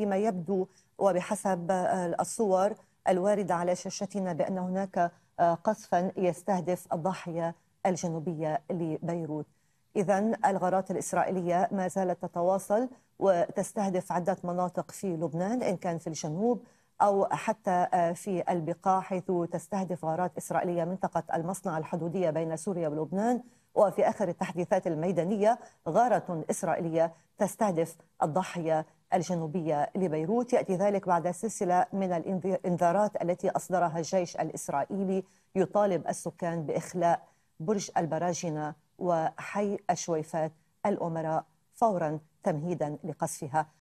فيما يبدو وبحسب آه، الصور الواردة على شاشتنا بأن هناك آه، قصفا يستهدف الضاحية الجنوبية لبيروت إذا الغارات الإسرائيلية ما زالت تتواصل وتستهدف عدة مناطق في لبنان إن كان في الجنوب أو حتى آه، في البقاع حيث تستهدف غارات إسرائيلية منطقة المصنع الحدودية بين سوريا ولبنان وفي آخر التحديثات الميدانية غارة إسرائيلية تستهدف الضاحية الجنوبية لبيروت يأتي ذلك بعد سلسلة من الإنذارات التي أصدرها الجيش الإسرائيلي يطالب السكان بإخلاء برج البراجنة وحي الشويفات الأمراء فورا تمهيدا لقصفها